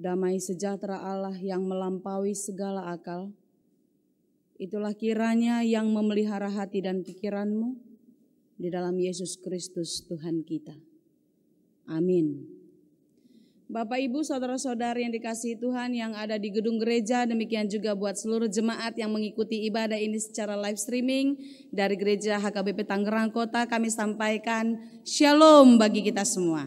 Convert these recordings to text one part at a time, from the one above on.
damai sejahtera Allah yang melampaui segala akal, itulah kiranya yang memelihara hati dan pikiranmu di dalam Yesus Kristus Tuhan kita. Amin. Bapak, Ibu, Saudara-saudari yang dikasihi Tuhan yang ada di gedung gereja, demikian juga buat seluruh jemaat yang mengikuti ibadah ini secara live streaming dari gereja HKBP Tangerang Kota, kami sampaikan shalom bagi kita semua.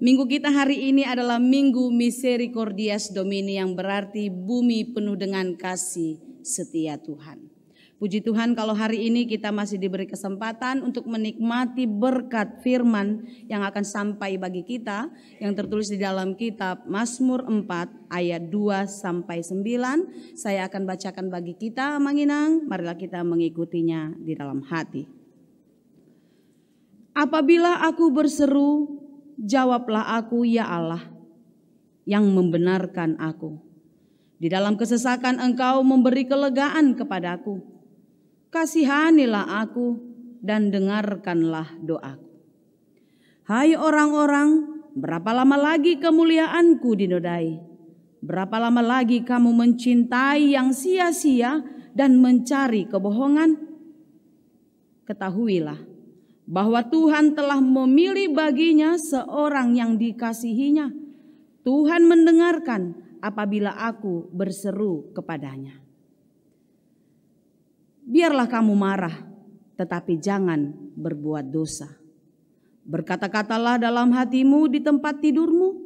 Minggu kita hari ini adalah Minggu Misericordias Domini yang berarti bumi penuh dengan kasih setia Tuhan. Puji Tuhan kalau hari ini kita masih diberi kesempatan untuk menikmati berkat firman yang akan sampai bagi kita yang tertulis di dalam kitab Mazmur 4 ayat 2 sampai 9. Saya akan bacakan bagi kita Manginang, marilah kita mengikutinya di dalam hati. Apabila aku berseru, Jawablah aku, ya Allah, yang membenarkan aku. Di dalam kesesakan engkau memberi kelegaan kepadaku. Kasihanilah aku dan dengarkanlah doaku. Hai orang-orang, berapa lama lagi kemuliaanku dinodai? Berapa lama lagi kamu mencintai yang sia-sia dan mencari kebohongan? Ketahuilah, bahwa Tuhan telah memilih baginya seorang yang dikasihinya. Tuhan mendengarkan apabila aku berseru kepadanya. Biarlah kamu marah, tetapi jangan berbuat dosa. Berkata-katalah dalam hatimu di tempat tidurmu,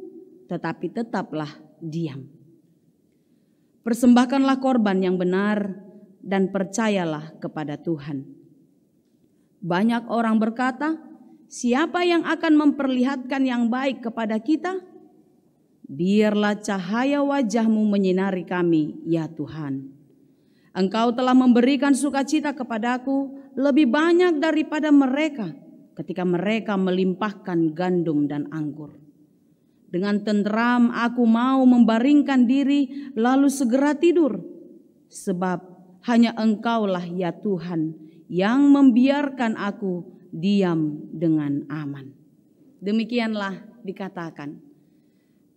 tetapi tetaplah diam. Persembahkanlah korban yang benar dan percayalah kepada Tuhan banyak orang berkata, "Siapa yang akan memperlihatkan yang baik kepada kita? Biarlah cahaya wajahmu menyinari kami, ya Tuhan. Engkau telah memberikan sukacita kepadaku lebih banyak daripada mereka ketika mereka melimpahkan gandum dan anggur. Dengan tenteram aku mau membaringkan diri lalu segera tidur, sebab hanya Engkaulah ya Tuhan yang membiarkan aku diam dengan aman. Demikianlah dikatakan.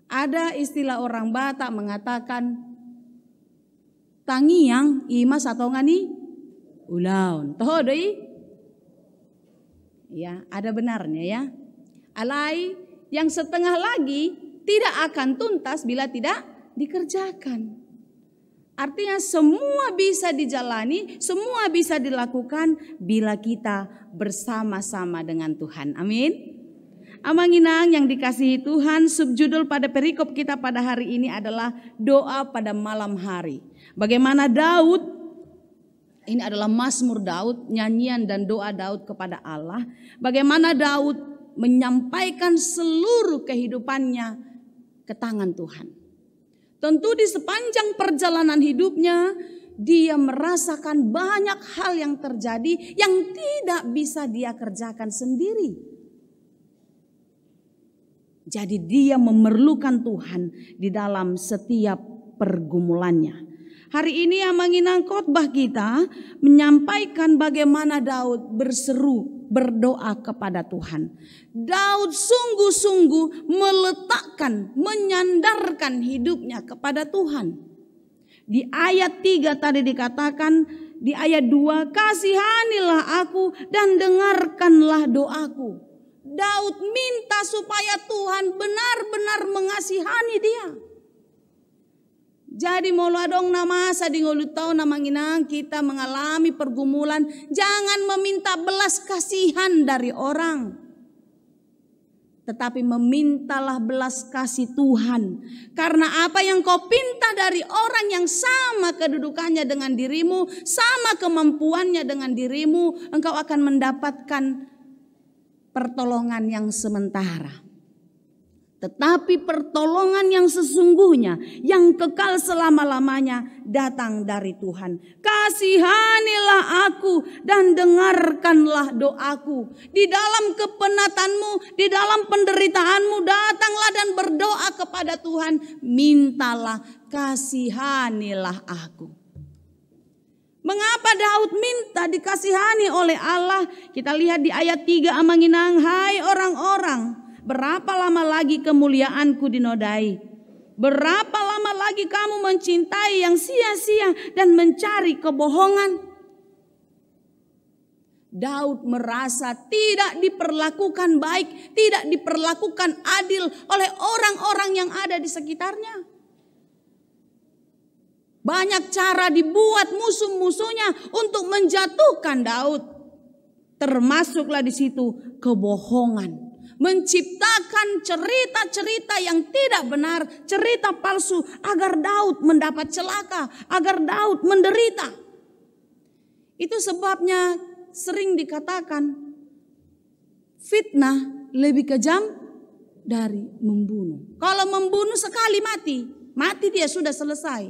Ada istilah orang Batak mengatakan tangi yang imas atau ngani ulaun. Toh doi. Ya, ada benarnya ya. Alai yang setengah lagi tidak akan tuntas bila tidak dikerjakan. Artinya semua bisa dijalani, semua bisa dilakukan bila kita bersama-sama dengan Tuhan. Amin. Amanginang yang dikasihi Tuhan, subjudul pada perikop kita pada hari ini adalah doa pada malam hari. Bagaimana Daud, ini adalah Mazmur Daud, nyanyian dan doa Daud kepada Allah. Bagaimana Daud menyampaikan seluruh kehidupannya ke tangan Tuhan. Tentu di sepanjang perjalanan hidupnya dia merasakan banyak hal yang terjadi yang tidak bisa dia kerjakan sendiri. Jadi dia memerlukan Tuhan di dalam setiap pergumulannya. Hari ini yang menginang khotbah kita menyampaikan bagaimana Daud berseru berdoa kepada Tuhan. Daud sungguh-sungguh meletakkan, menyandarkan hidupnya kepada Tuhan. Di ayat 3 tadi dikatakan, di ayat 2, kasihanilah aku dan dengarkanlah doaku. Daud minta supaya Tuhan benar-benar mengasihani dia. Jadi mau adong nama di ngolu tau namanginang kita mengalami pergumulan. Jangan meminta belas kasihan dari orang. Tetapi memintalah belas kasih Tuhan. Karena apa yang kau pinta dari orang yang sama kedudukannya dengan dirimu. Sama kemampuannya dengan dirimu. Engkau akan mendapatkan pertolongan yang sementara. Tetapi pertolongan yang sesungguhnya, yang kekal selama-lamanya, datang dari Tuhan. Kasihanilah aku dan dengarkanlah doaku. Di dalam kepenatanmu, di dalam penderitaanmu, datanglah dan berdoa kepada Tuhan. Mintalah, kasihanilah aku. Mengapa Daud minta dikasihani oleh Allah? Kita lihat di ayat 3 Amanginang, hai orang-orang Berapa lama lagi kemuliaanku dinodai? Berapa lama lagi kamu mencintai yang sia-sia dan mencari kebohongan? Daud merasa tidak diperlakukan baik, tidak diperlakukan adil oleh orang-orang yang ada di sekitarnya. Banyak cara dibuat musuh-musuhnya untuk menjatuhkan Daud. Termasuklah di situ kebohongan menciptakan cerita-cerita yang tidak benar, cerita palsu agar Daud mendapat celaka, agar Daud menderita. Itu sebabnya sering dikatakan fitnah lebih kejam dari membunuh. Kalau membunuh sekali mati, mati dia sudah selesai.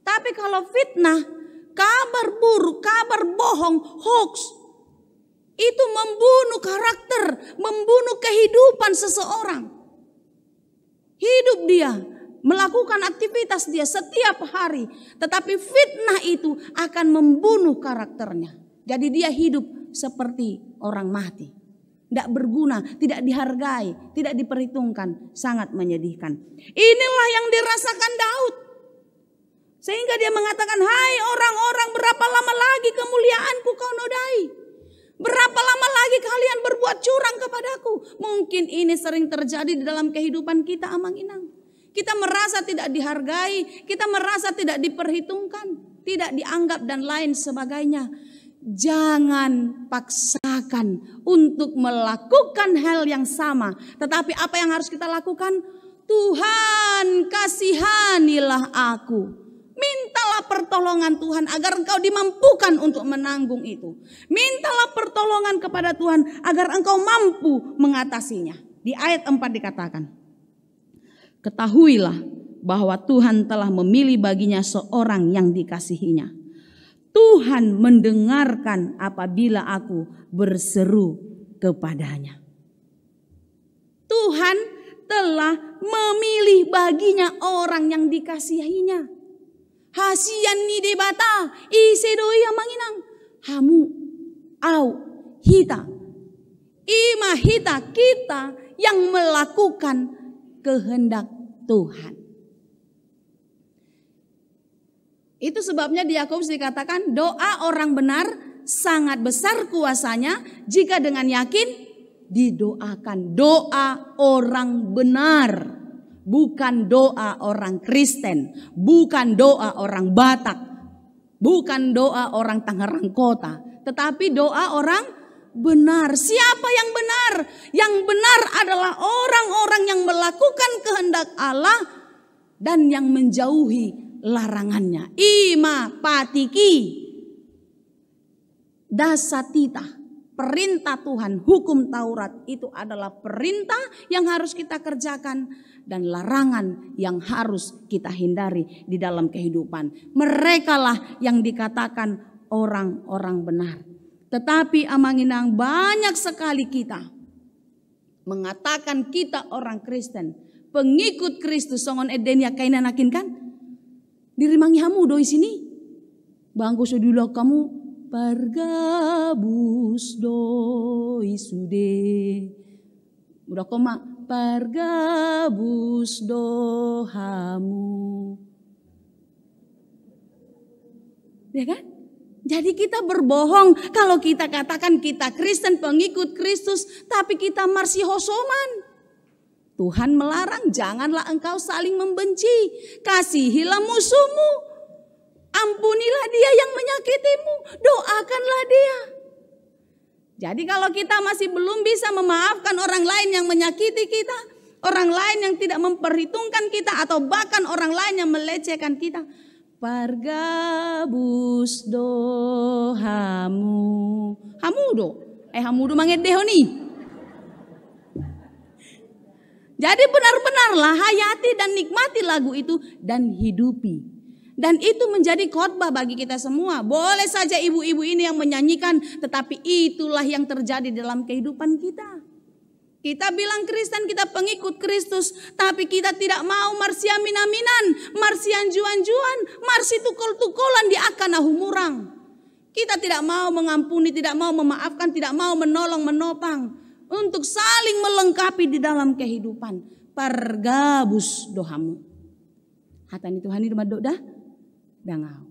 Tapi kalau fitnah, kabar buruk, kabar bohong, hoax, itu membunuh karakter, membunuh kehidupan seseorang. Hidup dia melakukan aktivitas dia setiap hari, tetapi fitnah itu akan membunuh karakternya. Jadi dia hidup seperti orang mati. Tidak berguna, tidak dihargai, tidak diperhitungkan, sangat menyedihkan. Inilah yang dirasakan Daud. Sehingga dia mengatakan, hai orang-orang berapa lama lagi kemuliaanku kau nodai. Berapa lama lagi kalian berbuat curang kepadaku? Mungkin ini sering terjadi di dalam kehidupan kita amang inang. Kita merasa tidak dihargai, kita merasa tidak diperhitungkan, tidak dianggap dan lain sebagainya. Jangan paksakan untuk melakukan hal yang sama. Tetapi apa yang harus kita lakukan? Tuhan kasihanilah aku. Mintalah pertolongan Tuhan agar engkau dimampukan untuk menanggung itu. Mintalah pertolongan kepada Tuhan agar engkau mampu mengatasinya. Di ayat 4 dikatakan, Ketahuilah bahwa Tuhan telah memilih baginya seorang yang dikasihinya. Tuhan mendengarkan apabila aku berseru kepadanya. Tuhan telah memilih baginya orang yang dikasihinya. Hasian ni debata, isedoi eh, manginang. Hamu, au, hita. Ima eh, hita kita yang melakukan kehendak Tuhan. Itu sebabnya di Yakobus dikatakan doa orang benar sangat besar kuasanya jika dengan yakin didoakan doa orang benar bukan doa orang Kristen, bukan doa orang Batak, bukan doa orang Tangerang Kota, tetapi doa orang benar. Siapa yang benar? Yang benar adalah orang-orang yang melakukan kehendak Allah dan yang menjauhi larangannya. Ima patiki dasatita. Perintah Tuhan, hukum Taurat itu adalah perintah yang harus kita kerjakan dan larangan yang harus kita hindari di dalam kehidupan. Merekalah yang dikatakan orang-orang benar. Tetapi Amanginang banyak sekali kita mengatakan kita orang Kristen. Pengikut Kristus songon edenia kainan akin kan. Dirimangi hamu doi sini. Bangku sudulah kamu pergabus doi sude. Udah koma pergabus dohamu. Ya kan? Jadi kita berbohong kalau kita katakan kita Kristen pengikut Kristus tapi kita marsi hosoman. Tuhan melarang janganlah engkau saling membenci. Kasihilah musuhmu. Ampunilah dia yang menyakitimu. Doakanlah dia. Jadi kalau kita masih belum bisa memaafkan orang lain yang menyakiti kita, orang lain yang tidak memperhitungkan kita atau bahkan orang lain yang melecehkan kita, pargabus dohamu. Hamudo. Eh hamudo dehoni. Jadi benar-benarlah hayati dan nikmati lagu itu dan hidupi dan itu menjadi khotbah bagi kita semua. Boleh saja ibu-ibu ini yang menyanyikan, tetapi itulah yang terjadi dalam kehidupan kita. Kita bilang Kristen, kita pengikut Kristus, tapi kita tidak mau marsia minaminan, marsian juan-juan, marsi tukul-tukulan di akan ahumurang. Kita tidak mau mengampuni, tidak mau memaafkan, tidak mau menolong, menopang. Untuk saling melengkapi di dalam kehidupan. Pergabus dohamu. Hatani Tuhan ini rumah doda dangau.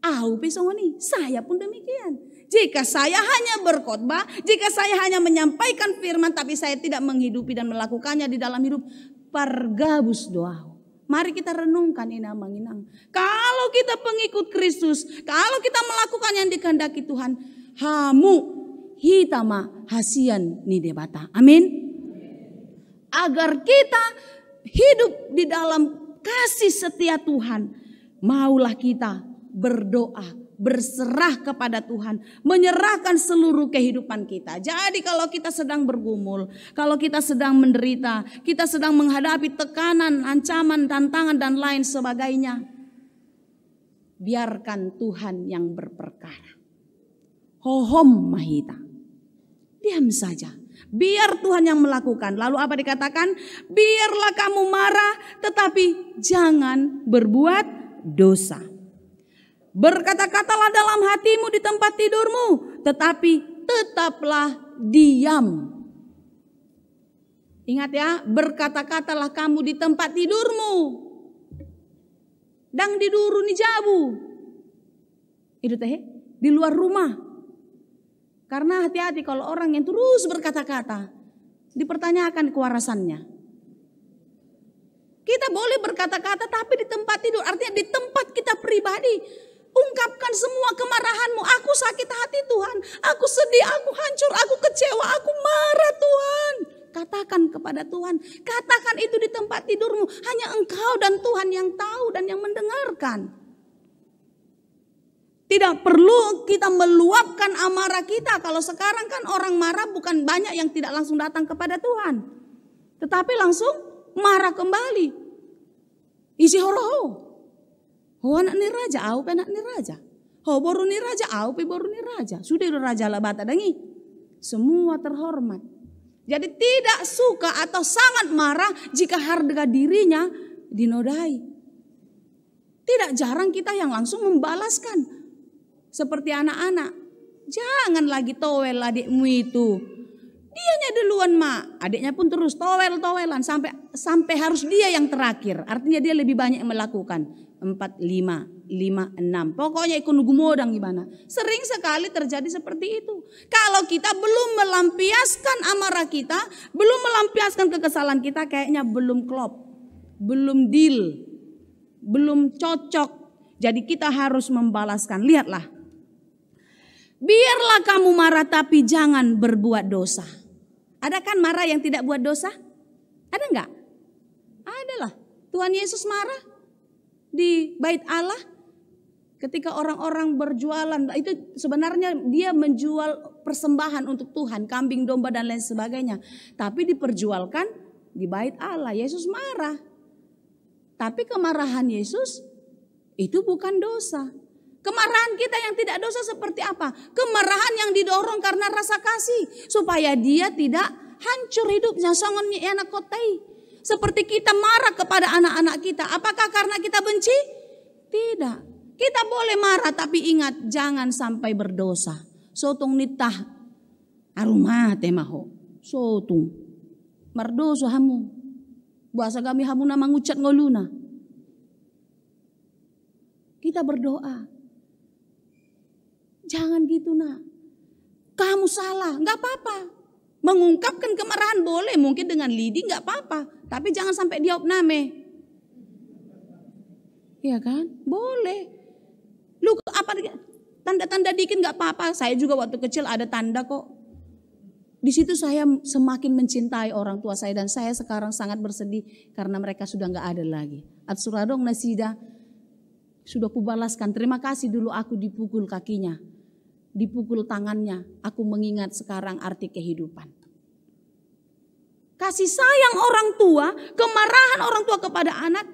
Au pesongoni, saya pun demikian. Jika saya hanya berkhotbah, jika saya hanya menyampaikan firman tapi saya tidak menghidupi dan melakukannya di dalam hidup, pargabus doa. Mari kita renungkan inang menginang. Kalau kita pengikut Kristus, kalau kita melakukan yang dikehendaki Tuhan, hamu hitama hasian ni debata. Amin. Agar kita hidup di dalam kasih setia Tuhan, Maulah kita berdoa, berserah kepada Tuhan, menyerahkan seluruh kehidupan kita. Jadi kalau kita sedang bergumul, kalau kita sedang menderita, kita sedang menghadapi tekanan, ancaman, tantangan dan lain sebagainya. Biarkan Tuhan yang berperkara. Hohom mahita. Diam saja. Biar Tuhan yang melakukan. Lalu apa dikatakan? Biarlah kamu marah tetapi jangan berbuat dosa. Berkata-katalah dalam hatimu di tempat tidurmu, tetapi tetaplah diam. Ingat ya, berkata-katalah kamu di tempat tidurmu. Dang diduru ni jabu. Itu teh di luar rumah. Karena hati-hati kalau orang yang terus berkata-kata dipertanyakan kewarasannya. Kita boleh berkata-kata tapi di tempat tidur. Artinya di tempat kita pribadi. Ungkapkan semua kemarahanmu. Aku sakit hati Tuhan. Aku sedih, aku hancur, aku kecewa, aku marah Tuhan. Katakan kepada Tuhan. Katakan itu di tempat tidurmu. Hanya engkau dan Tuhan yang tahu dan yang mendengarkan. Tidak perlu kita meluapkan amarah kita. Kalau sekarang kan orang marah bukan banyak yang tidak langsung datang kepada Tuhan. Tetapi langsung marah kembali. Isi horo ho. Ho anak ni raja, au anak ni raja. Ho boru ni raja, au pe boru ni raja. Sudah itu raja labata dengi. Semua terhormat. Jadi tidak suka atau sangat marah jika harga dirinya dinodai. Tidak jarang kita yang langsung membalaskan. Seperti anak-anak. Jangan lagi towel adikmu itu. Dianya duluan mak, adiknya pun terus towel-towelan sampai sampai harus dia yang terakhir. Artinya dia lebih banyak melakukan. Empat, lima, lima, enam. Pokoknya ikut nunggu modang gimana. Sering sekali terjadi seperti itu. Kalau kita belum melampiaskan amarah kita, belum melampiaskan kekesalan kita, kayaknya belum klop. Belum deal, belum cocok. Jadi kita harus membalaskan. Lihatlah. Biarlah kamu marah tapi jangan berbuat dosa. Ada kan marah yang tidak buat dosa? Ada nggak? Adalah. Tuhan Yesus marah di bait Allah ketika orang-orang berjualan nah, itu sebenarnya dia menjual persembahan untuk Tuhan, kambing, domba dan lain sebagainya. Tapi diperjualkan di bait Allah. Yesus marah. Tapi kemarahan Yesus itu bukan dosa. Kemarahan kita yang tidak dosa seperti apa? Kemarahan yang didorong karena rasa kasih. Supaya dia tidak hancur hidupnya. Songon anak kotai. Seperti kita marah kepada anak-anak kita. Apakah karena kita benci? Tidak. Kita boleh marah tapi ingat jangan sampai berdosa. Sotung nitah arumah temaho. Sotung. Mardoso hamu. Buasa kami hamu nama ngucat ngoluna. Kita berdoa. Jangan gitu nak. Kamu salah, nggak apa-apa. Mengungkapkan kemarahan boleh, mungkin dengan lidi nggak apa-apa. Tapi jangan sampai diopname. Iya kan? Boleh. Lu apa tanda-tanda dikit nggak apa-apa. Saya juga waktu kecil ada tanda kok. Di situ saya semakin mencintai orang tua saya dan saya sekarang sangat bersedih karena mereka sudah nggak ada lagi. Atsuradong nasida sudah kubalaskan. Terima kasih dulu aku dipukul kakinya dipukul tangannya, aku mengingat sekarang arti kehidupan. Kasih sayang orang tua, kemarahan orang tua kepada anak,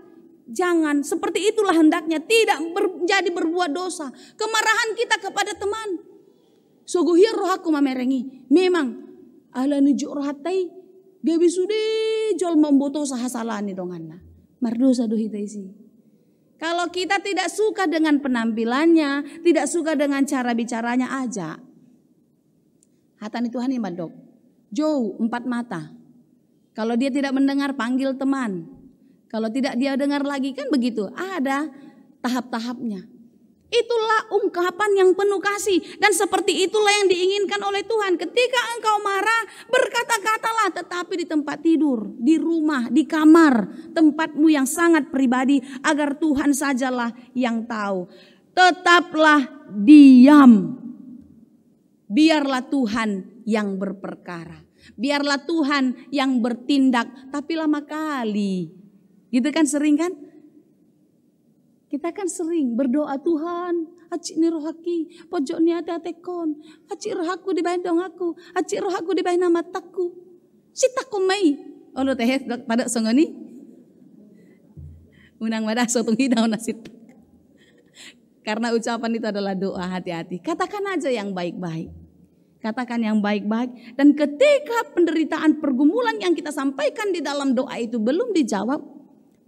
jangan seperti itulah hendaknya tidak menjadi berbuat dosa. Kemarahan kita kepada teman. Suguhir rohaku mamerengi. Memang ala nujuk rohatai gabi sude jol memboto sahasalani donganna. Mardosa dohita sih. Kalau kita tidak suka dengan penampilannya, tidak suka dengan cara bicaranya aja. Hatani Tuhan ini dok. Jauh empat mata. Kalau dia tidak mendengar panggil teman. Kalau tidak dia dengar lagi kan begitu. Ada tahap-tahapnya. Itulah ungkapan yang penuh kasih dan seperti itulah yang diinginkan oleh Tuhan. Ketika engkau marah, berkata-katalah tetapi di tempat tidur, di rumah, di kamar, tempatmu yang sangat pribadi agar Tuhan sajalah yang tahu. Tetaplah diam. Biarlah Tuhan yang berperkara. Biarlah Tuhan yang bertindak, tapi lama kali. Gitu kan sering kan? Kita kan sering berdoa Tuhan, aci ni rohaki, pojok ni ada tekon, aci roh aku di dong aku, aci roh aku di nama taku. Sita mai. Allah oh, teh pada ni, Unang wadah sotung hidau nasib. Karena ucapan itu adalah doa hati-hati. Katakan aja yang baik-baik. Katakan yang baik-baik. Dan ketika penderitaan pergumulan yang kita sampaikan di dalam doa itu belum dijawab.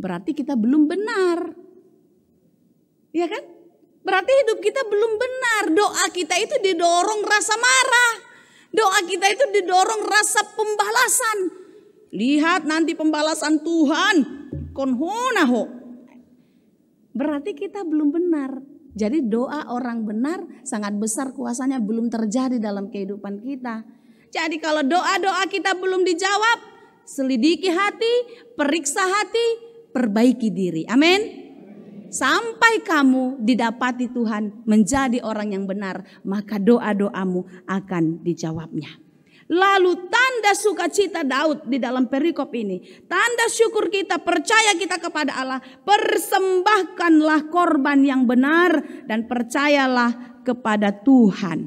Berarti kita belum benar. Iya kan? Berarti hidup kita belum benar. Doa kita itu didorong rasa marah. Doa kita itu didorong rasa pembalasan. Lihat nanti pembalasan Tuhan. Konhonaho. Berarti kita belum benar. Jadi doa orang benar sangat besar kuasanya belum terjadi dalam kehidupan kita. Jadi kalau doa-doa kita belum dijawab, selidiki hati, periksa hati, perbaiki diri. Amin sampai kamu didapati Tuhan menjadi orang yang benar, maka doa-doamu akan dijawabnya. Lalu tanda sukacita Daud di dalam perikop ini, tanda syukur kita, percaya kita kepada Allah, persembahkanlah korban yang benar dan percayalah kepada Tuhan.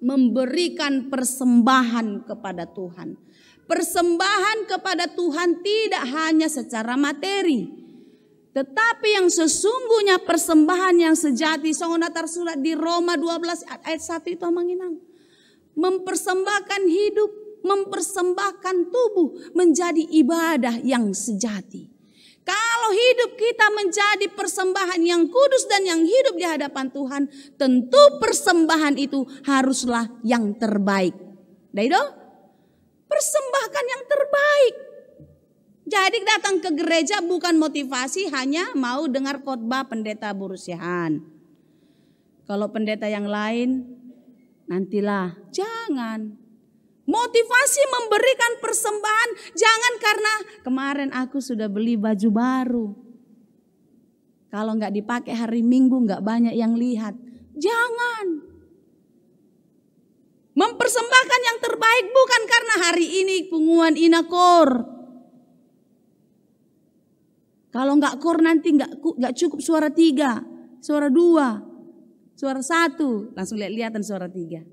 Memberikan persembahan kepada Tuhan. Persembahan kepada Tuhan tidak hanya secara materi, tetapi yang sesungguhnya persembahan yang sejati, songona tersurat di Roma 12 ayat 1 itu menginang. Mempersembahkan hidup, mempersembahkan tubuh menjadi ibadah yang sejati. Kalau hidup kita menjadi persembahan yang kudus dan yang hidup di hadapan Tuhan, tentu persembahan itu haruslah yang terbaik. Daido, persembahkan yang terbaik jadi datang ke gereja bukan motivasi hanya mau dengar khotbah pendeta burusihan. Kalau pendeta yang lain nantilah jangan. Motivasi memberikan persembahan jangan karena kemarin aku sudah beli baju baru. Kalau nggak dipakai hari Minggu nggak banyak yang lihat. Jangan. Mempersembahkan yang terbaik bukan karena hari ini punguan inakor kalau nggak kor nanti nggak nggak cukup suara tiga, suara dua, suara satu, langsung lihat-lihatan suara tiga.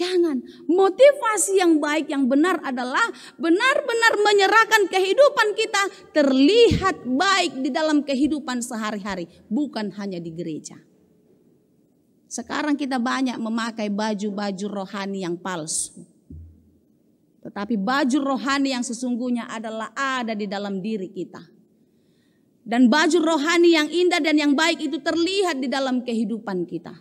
Jangan. Motivasi yang baik, yang benar adalah benar-benar menyerahkan kehidupan kita terlihat baik di dalam kehidupan sehari-hari, bukan hanya di gereja. Sekarang kita banyak memakai baju-baju rohani yang palsu. Tetapi baju rohani yang sesungguhnya adalah ada di dalam diri kita. Dan baju rohani yang indah dan yang baik itu terlihat di dalam kehidupan kita.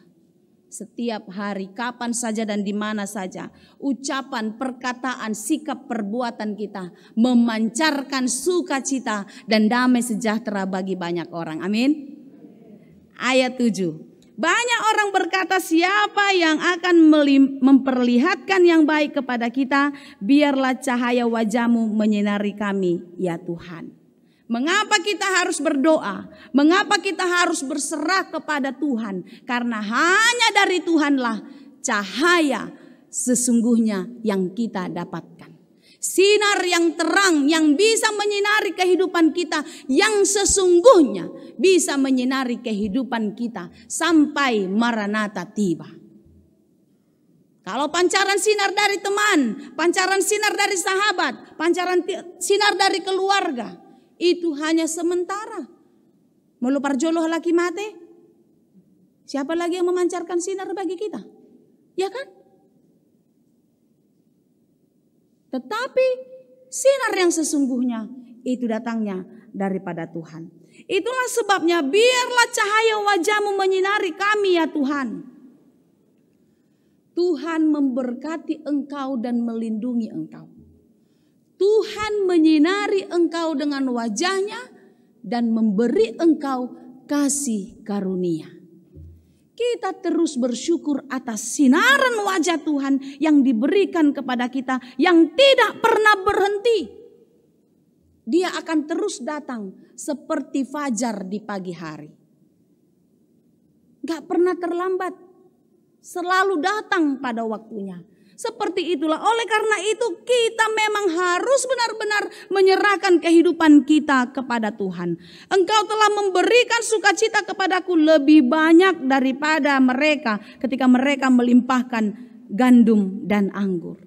Setiap hari, kapan saja dan di mana saja, ucapan, perkataan, sikap, perbuatan kita memancarkan sukacita dan damai sejahtera bagi banyak orang. Amin. Ayat 7. Banyak orang berkata siapa yang akan memperlihatkan yang baik kepada kita, biarlah cahaya wajahmu menyinari kami ya Tuhan. Mengapa kita harus berdoa? Mengapa kita harus berserah kepada Tuhan? Karena hanya dari Tuhanlah cahaya sesungguhnya yang kita dapatkan. Sinar yang terang yang bisa menyinari kehidupan kita yang sesungguhnya bisa menyinari kehidupan kita sampai Maranatha tiba. Kalau pancaran sinar dari teman, pancaran sinar dari sahabat, pancaran sinar dari keluarga, itu hanya sementara. Melupar joloh laki mate, siapa lagi yang memancarkan sinar bagi kita? Ya kan? Tetapi sinar yang sesungguhnya itu datangnya daripada Tuhan. Itulah sebabnya biarlah cahaya wajahmu menyinari kami ya Tuhan. Tuhan memberkati engkau dan melindungi engkau. Tuhan menyinari engkau dengan wajahnya dan memberi engkau kasih karunia kita terus bersyukur atas sinaran wajah Tuhan yang diberikan kepada kita yang tidak pernah berhenti. Dia akan terus datang seperti fajar di pagi hari. Gak pernah terlambat, selalu datang pada waktunya. Seperti itulah. Oleh karena itu kita memang harus benar-benar menyerahkan kehidupan kita kepada Tuhan. Engkau telah memberikan sukacita kepadaku lebih banyak daripada mereka ketika mereka melimpahkan gandum dan anggur.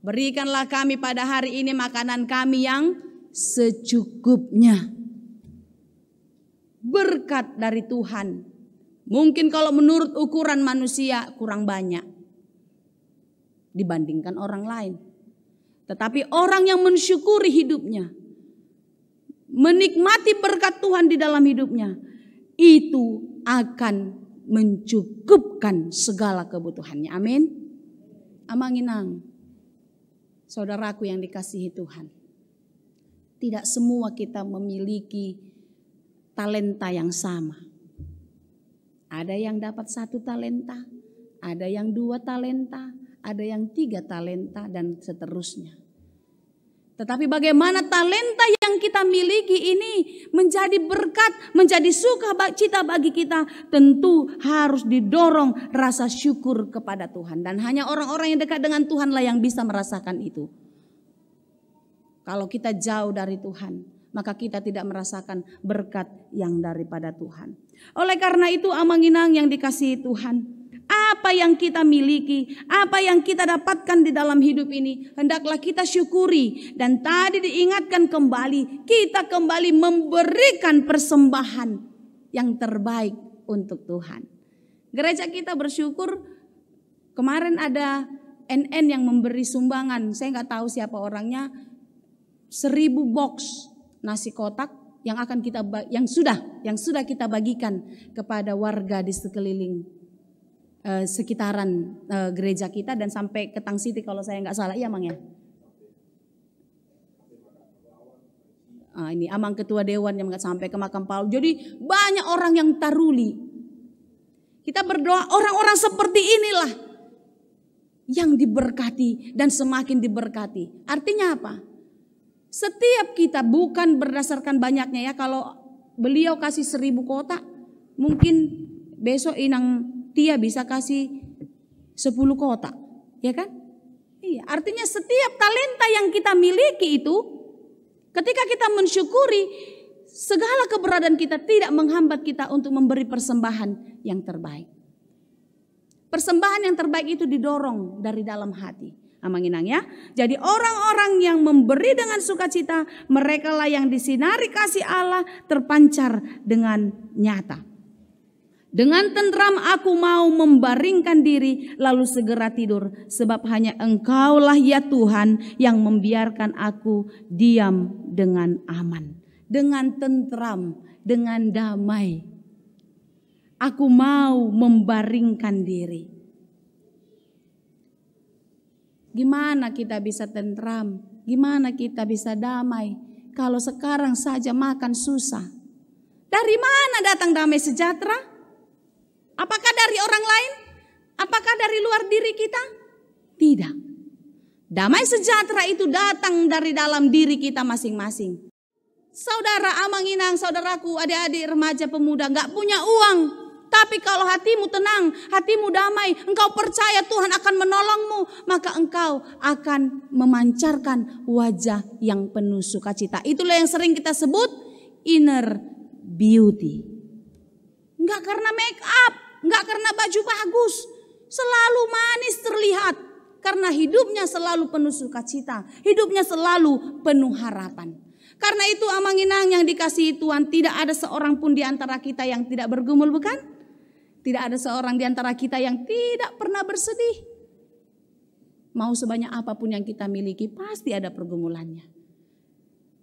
Berikanlah kami pada hari ini makanan kami yang secukupnya. Berkat dari Tuhan. Mungkin kalau menurut ukuran manusia kurang banyak dibandingkan orang lain. Tetapi orang yang mensyukuri hidupnya, menikmati berkat Tuhan di dalam hidupnya, itu akan mencukupkan segala kebutuhannya. Amin. Amanginang. Saudaraku yang dikasihi Tuhan. Tidak semua kita memiliki talenta yang sama. Ada yang dapat satu talenta, ada yang dua talenta, ada yang tiga talenta dan seterusnya. Tetapi bagaimana talenta yang kita miliki ini menjadi berkat, menjadi suka cita bagi kita. Tentu harus didorong rasa syukur kepada Tuhan. Dan hanya orang-orang yang dekat dengan Tuhanlah yang bisa merasakan itu. Kalau kita jauh dari Tuhan, maka kita tidak merasakan berkat yang daripada Tuhan. Oleh karena itu amanginang yang dikasihi Tuhan, apa yang kita miliki, apa yang kita dapatkan di dalam hidup ini, hendaklah kita syukuri. Dan tadi diingatkan kembali, kita kembali memberikan persembahan yang terbaik untuk Tuhan. Gereja kita bersyukur kemarin ada NN yang memberi sumbangan, saya nggak tahu siapa orangnya, seribu box nasi kotak yang akan kita yang sudah yang sudah kita bagikan kepada warga di sekeliling Eh, sekitaran uh, gereja kita dan sampai ke Tang City kalau saya nggak salah, iya Mang ya? Ah, ini Amang Ketua Dewan yang nggak sampai ke makam Paul, Jadi banyak orang yang taruli. Kita berdoa orang-orang seperti inilah yang diberkati dan semakin diberkati. Artinya apa? Setiap kita bukan berdasarkan banyaknya ya. Kalau beliau kasih seribu kotak, mungkin besok inang dia bisa kasih 10 kotak, ya kan? Iya, artinya setiap talenta yang kita miliki itu ketika kita mensyukuri segala keberadaan kita tidak menghambat kita untuk memberi persembahan yang terbaik. Persembahan yang terbaik itu didorong dari dalam hati. Amanginang ya. Jadi orang-orang yang memberi dengan sukacita, merekalah yang disinari kasih Allah terpancar dengan nyata. Dengan tentram aku mau membaringkan diri lalu segera tidur sebab hanya engkaulah ya Tuhan yang membiarkan aku diam dengan aman. Dengan tentram, dengan damai. Aku mau membaringkan diri. Gimana kita bisa tentram? Gimana kita bisa damai? Kalau sekarang saja makan susah. Dari mana datang damai sejahtera? Apakah dari orang lain? Apakah dari luar diri kita? Tidak. Damai sejahtera itu datang dari dalam diri kita masing-masing. Saudara Amang Inang, saudaraku, adik-adik remaja pemuda nggak punya uang, tapi kalau hatimu tenang, hatimu damai, engkau percaya Tuhan akan menolongmu, maka engkau akan memancarkan wajah yang penuh sukacita. Itulah yang sering kita sebut inner beauty. Enggak karena make up, enggak karena baju bagus, selalu manis terlihat karena hidupnya selalu penuh sukacita, hidupnya selalu penuh harapan. Karena itu Amanginang yang dikasihi Tuhan, tidak ada seorang pun di antara kita yang tidak bergumul, bukan? Tidak ada seorang di antara kita yang tidak pernah bersedih. Mau sebanyak apapun yang kita miliki, pasti ada pergumulannya.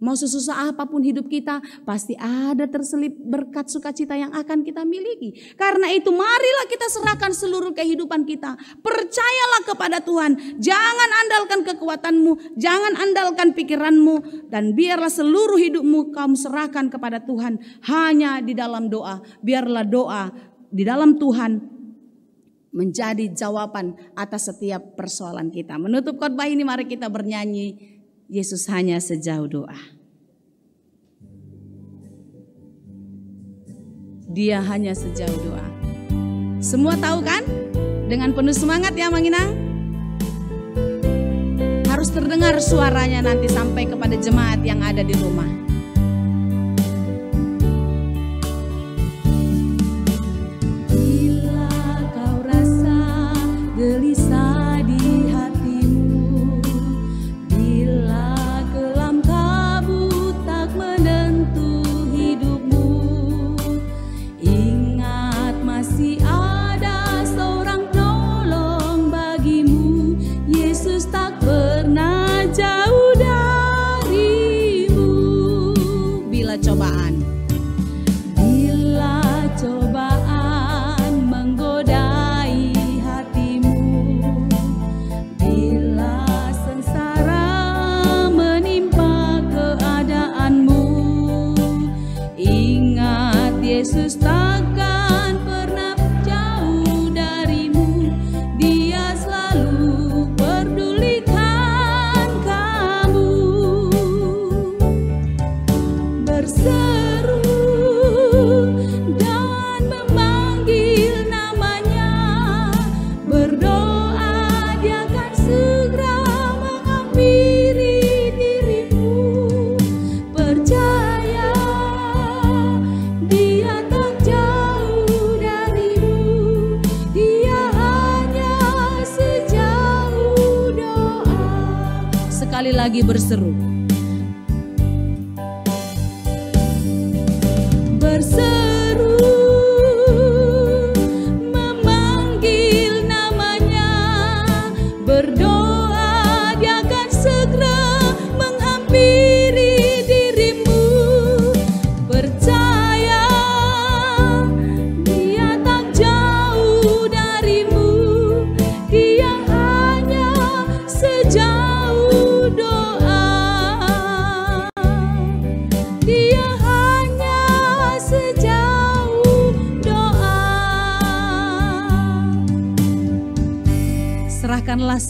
Mau sesusah apapun hidup kita, pasti ada terselip berkat sukacita yang akan kita miliki. Karena itu marilah kita serahkan seluruh kehidupan kita. Percayalah kepada Tuhan. Jangan andalkan kekuatanmu, jangan andalkan pikiranmu. Dan biarlah seluruh hidupmu kamu serahkan kepada Tuhan. Hanya di dalam doa. Biarlah doa di dalam Tuhan menjadi jawaban atas setiap persoalan kita. Menutup khotbah ini mari kita bernyanyi Yesus hanya sejauh doa. Dia hanya sejauh doa. Semua tahu kan? Dengan penuh semangat ya Manginang. Harus terdengar suaranya nanti sampai kepada jemaat yang ada di rumah.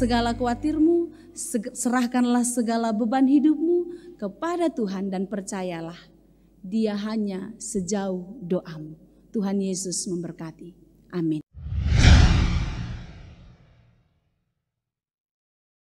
segala khawatirmu, serahkanlah segala beban hidupmu kepada Tuhan dan percayalah dia hanya sejauh doamu. Tuhan Yesus memberkati. Amin.